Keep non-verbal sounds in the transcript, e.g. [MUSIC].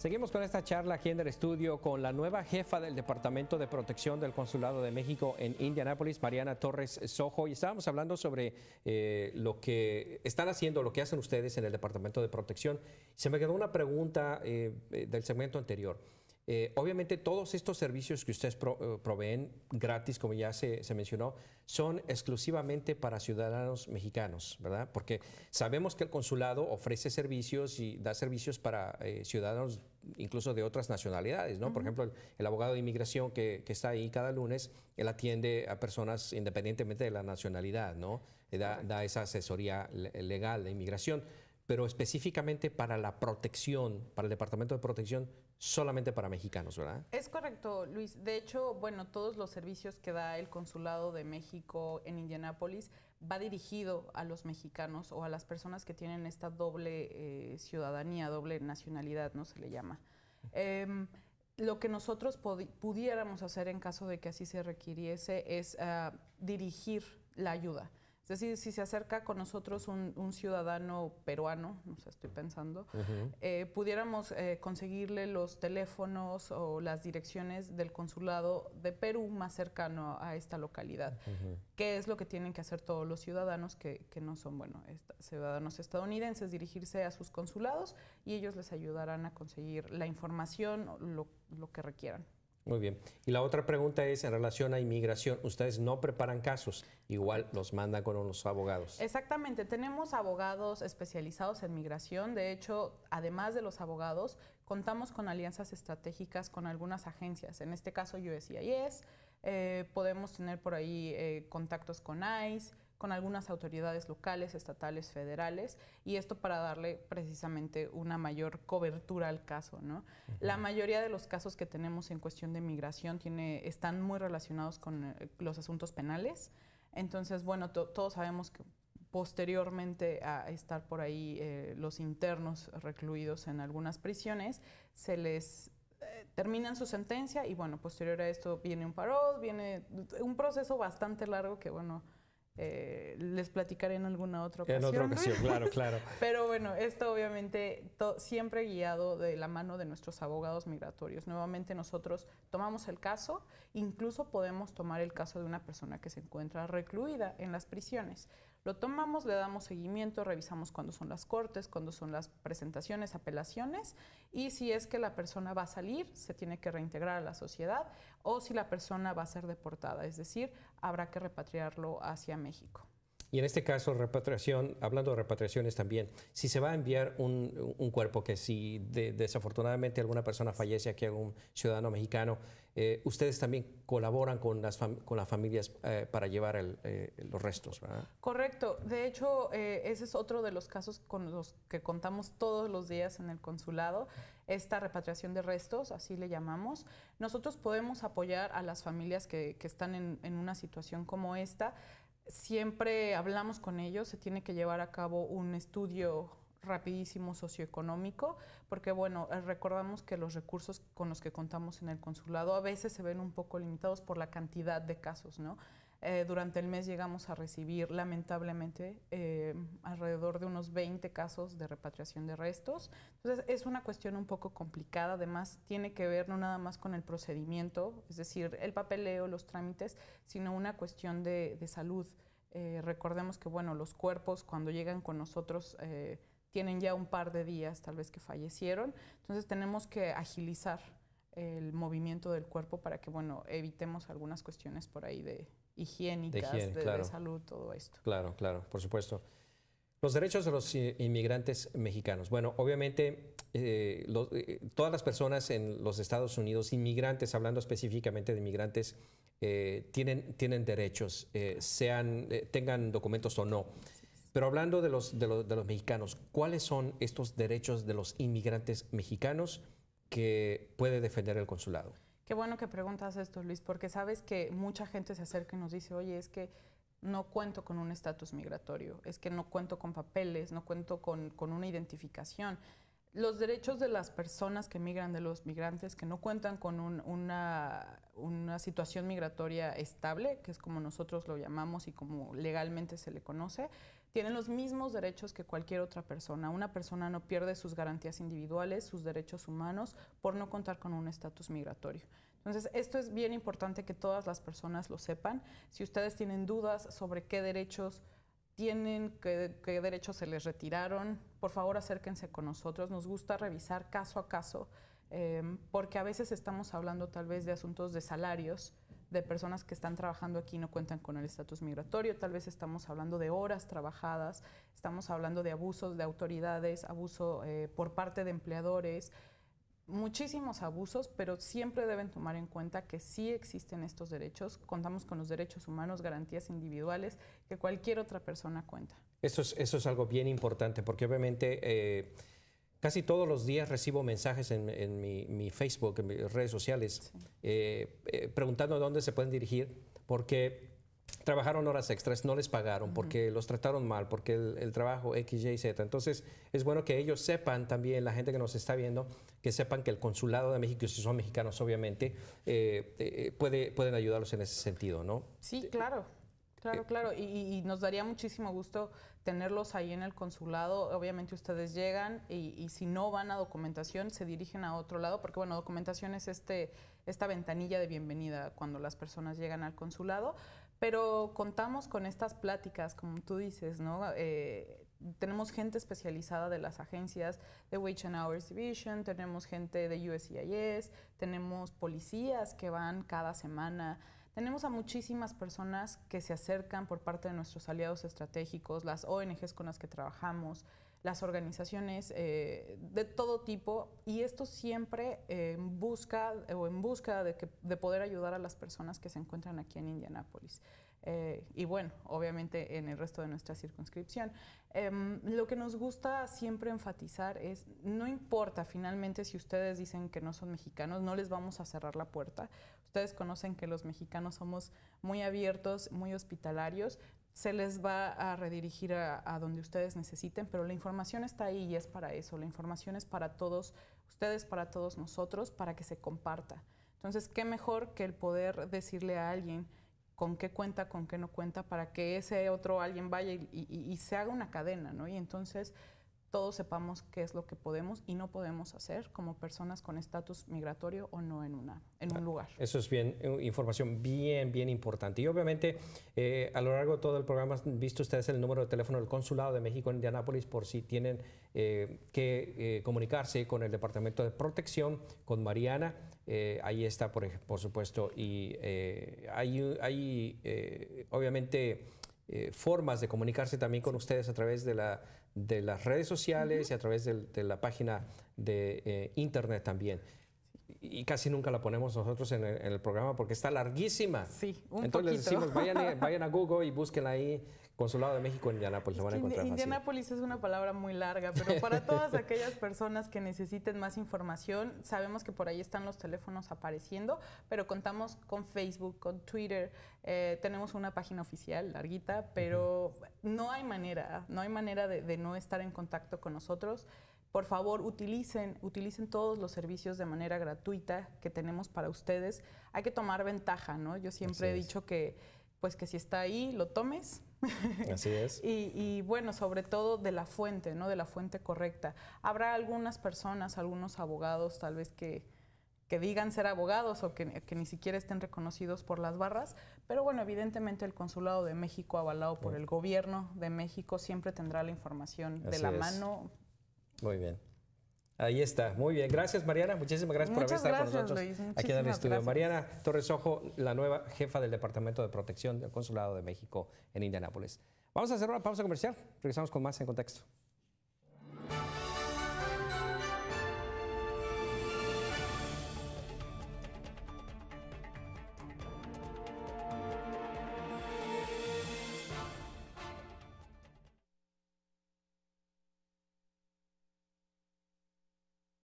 Seguimos con esta charla aquí en el estudio con la nueva jefa del Departamento de Protección del Consulado de México en Indianápolis, Mariana Torres Sojo, y estábamos hablando sobre eh, lo que están haciendo, lo que hacen ustedes en el Departamento de Protección. Se me quedó una pregunta eh, eh, del segmento anterior. Eh, obviamente todos estos servicios que ustedes eh, proveen gratis, como ya se, mencionó, son exclusivamente para ciudadanos mexicanos, ¿verdad? Porque sabemos que el consulado ofrece servicios y da servicios para eh, ciudadanos incluso de otras nacionalidades, ¿no? Por ejemplo, el, abogado de inmigración que, está ahí cada lunes, él atiende a personas independientemente de la nacionalidad, ¿no? Da, da esa asesoría legal de inmigración pero específicamente para la protección, para el Departamento de Protección, solamente para mexicanos, ¿verdad? Es correcto, Luis. De hecho, bueno, todos los servicios que da el Consulado de México en Indianápolis va dirigido a los mexicanos o a las personas que tienen esta doble eh, ciudadanía, doble nacionalidad, ¿no se le llama? Em, lo que nosotros pudiéramos hacer en caso de que así se requiriese es ah, dirigir la ayuda. Es decir, si se acerca con nosotros un, ciudadano peruano, no sé, estoy pensando, eh, pudiéramos eh, conseguirle los teléfonos o las direcciones del consulado de Perú más cercano a esta localidad. ¿Qué es lo que tienen que hacer todos los ciudadanos que, no son, bueno, ciudadanos estadounidenses? Dirigirse a sus consulados y ellos les ayudarán a conseguir la información, lo, lo que requieran. Muy bien. Y la otra pregunta es en relación a inmigración. Ustedes no preparan casos, igual los mandan con unos abogados. Exactamente, tenemos abogados especializados en migración. De hecho, además de los abogados, contamos con alianzas estratégicas con algunas agencias. En este caso, USCIS. Eh, podemos tener por ahí eh, contactos con ICE con algunas autoridades locales, estatales, federales, y esto para darle precisamente una mayor cobertura al caso. ¿no? La mayoría de los casos que tenemos en cuestión de migración tiene, están muy relacionados con eh, los asuntos penales. Entonces, bueno, todos sabemos que posteriormente a estar por ahí eh, los internos recluidos en algunas prisiones, se les termina eh, terminan su sentencia y bueno, posterior a esto viene un parol, viene un proceso bastante largo que bueno, eh, les platicaré en alguna otra ocasión. [LAUGHS] claro, Pero bueno, esto obviamente siempre guiado de la mano de nuestros abogados migratorios. Nuevamente nosotros tomamos el caso, incluso podemos tomar el caso de una persona que se encuentra recluida en las prisiones. Lo tomamos, le damos seguimiento, revisamos cuándo son las cortes, cuándo son las presentaciones, apelaciones y si es que la persona va a salir, se tiene que reintegrar a la sociedad o si la persona va a ser deportada, es decir, habrá que repatriarlo hacia México. Y en este caso, repatriación, hablando de repatriaciones también, si se va a enviar un, cuerpo que si desafortunadamente alguna persona fallece aquí, algún ciudadano mexicano, eh, ustedes también colaboran con las, con las familias eh, para llevar eh, los restos, ¿verdad? Correcto. De hecho, ese es otro de los casos con los que contamos todos los días en el consulado, esta repatriación de restos, así le llamamos. Nosotros podemos apoyar a las familias que, están en, en una situación como esta Siempre hablamos con ellos, se tiene que llevar a cabo un estudio rapidísimo socioeconómico, porque bueno, eh, recordamos que los recursos con los que contamos en el consulado a veces se ven un poco limitados por la cantidad de casos, ¿no? Eh, durante el mes llegamos a recibir, lamentablemente, eh, alrededor de unos 20 casos de repatriación de restos. Entonces, es una cuestión un poco complicada. Además, tiene que ver no nada más con el procedimiento, es decir, el papeleo, los trámites, sino una cuestión de, de salud. Eh, recordemos que, bueno, los cuerpos cuando llegan con nosotros tienen ya un par de días tal vez que fallecieron. Entonces tenemos que agilizar el movimiento del cuerpo para que, bueno, evitemos algunas cuestiones por ahí de higiénicas, de, salud, todo esto. Claro, claro, por supuesto. Los derechos de los inmigrantes mexicanos. Bueno, obviamente eh, eh, todas las personas en los Estados Unidos, inmigrantes, hablando específicamente de inmigrantes, eh, tienen, tienen derechos, sean, tengan documentos o no. Pero hablando de los, de los, de los mexicanos, ¿cuáles son estos derechos de los inmigrantes mexicanos? que puede defender el consulado. Qué bueno que preguntas esto, Luis, porque sabes que mucha gente se acerca y nos dice, oye, es que no cuento con un estatus migratorio, es que no cuento con papeles, no cuento con, una identificación. Los derechos de las personas que migran, de los migrantes que no cuentan con una, una situación migratoria estable, que es como nosotros lo llamamos y como legalmente se le conoce, tienen los mismos derechos que cualquier otra persona. Una persona no pierde sus garantías individuales, sus derechos humanos, por no contar con un estatus migratorio. Entonces, esto es bien importante que todas las personas lo sepan. Si ustedes tienen dudas sobre qué derechos tienen, qué, derechos se les retiraron, por favor acérquense con nosotros. Nos gusta revisar caso a caso, eh, porque a veces estamos hablando tal vez de asuntos de salarios de personas que están trabajando aquí no cuentan con el estatus migratorio, tal vez estamos hablando de horas trabajadas, estamos hablando de abusos de autoridades, abuso eh, por parte de empleadores, muchísimos abusos, pero siempre deben tomar en cuenta que sí existen estos derechos, contamos con los derechos humanos, garantías individuales que cualquier otra persona cuenta. Eso es, eso es algo bien importante, porque obviamente... Eh, Casi todos los días recibo mensajes en, mi, Facebook, en mis redes sociales, preguntando eh, eh, preguntando dónde se pueden dirigir, porque trabajaron horas extras, no les pagaron, porque los trataron mal, porque el, trabajo X, Y, Z. Entonces, es bueno que ellos sepan también, la gente que nos está viendo, que sepan que el Consulado de México, si son mexicanos, obviamente, eh, eh, puede, pueden ayudarlos en ese sentido, ¿no? Sí, claro. Claro, eh, claro, y, nos daría muchísimo gusto tenerlos ahí en el consulado. Obviamente ustedes llegan y, si no van a documentación se dirigen a otro lado, porque bueno, documentación es este, esta ventanilla de bienvenida cuando las personas llegan al consulado, pero contamos con estas pláticas, como tú dices, ¿no? Eh, tenemos gente especializada de las agencias de Wage and Hours Division, tenemos gente de USCIS, tenemos policías que van cada semana tenemos a muchísimas personas que se acercan por parte de nuestros aliados estratégicos, las ONGs con las que trabajamos, las organizaciones eh, de todo tipo y esto siempre en busca o en busca de, que, de, poder ayudar a las personas que se encuentran aquí en Indianápolis. Eh, y bueno, obviamente en el resto de nuestra circunscripción. Em, lo que nos gusta siempre enfatizar es, no importa finalmente si ustedes dicen que no son mexicanos, no les vamos a cerrar la puerta Ustedes conocen que los mexicanos somos muy abiertos, muy hospitalarios. Se les va a redirigir a, donde ustedes necesiten, pero la información está ahí y es para eso. La información es para todos ustedes, para todos nosotros, para que se comparta. Entonces, ¿qué mejor que el poder decirle a alguien con qué cuenta, con qué no cuenta, para que ese otro alguien vaya y, y se haga una cadena, ¿no? Y entonces todos sepamos qué es lo que podemos y no podemos hacer como personas con estatus migratorio o no en, una, en un ah, lugar. Eso es bien, eh, información bien, bien importante. Y obviamente eh, a lo largo de todo el programa han visto ustedes el número de teléfono del Consulado de México en Indianápolis por si tienen eh, que comunicarse con el Departamento de Protección, con Mariana. ahí está, por, por supuesto. Y hay, hay obviamente... formas de comunicarse también con ustedes a través de la de las redes sociales y a través de, la página de eh, Internet también y casi nunca la ponemos nosotros en el, programa porque está larguísima. Sí, un Entonces les decimos, [LAUGHS] vayan, a Google y búsquenla ahí, Consulado de México en Indianápolis, Indianápolis es una palabra muy larga, pero para [LAUGHS] todas aquellas personas que necesiten más información, sabemos que por ahí están los teléfonos apareciendo, pero contamos con Facebook, con Twitter, eh, tenemos una página oficial larguita, pero no hay manera, no hay manera de, de no estar en contacto con nosotros. Por favor, utilicen, utilicen todos los servicios de manera gratuita que tenemos para ustedes. Hay que tomar ventaja, ¿no? Yo siempre he dicho que, pues que si está ahí, lo tomes. [LAUGHS] Así es. y, bueno, sobre todo de la fuente, ¿no? De la fuente correcta. Habrá algunas personas, algunos abogados tal vez que, que digan ser abogados o que, ni siquiera estén reconocidos por las barras, pero bueno, evidentemente el Consulado de México, avalado por el gobierno de México, siempre tendrá la información de la mano muy bien. Ahí está, muy bien. Gracias Mariana, muchísimas gracias por haber estado con nosotros aquí en el estudio. Mariana Torres Ojo, la nueva jefa del Departamento de Protección del Consulado de México en Indianápolis. Vamos a hacer una pausa comercial, regresamos con más en contexto.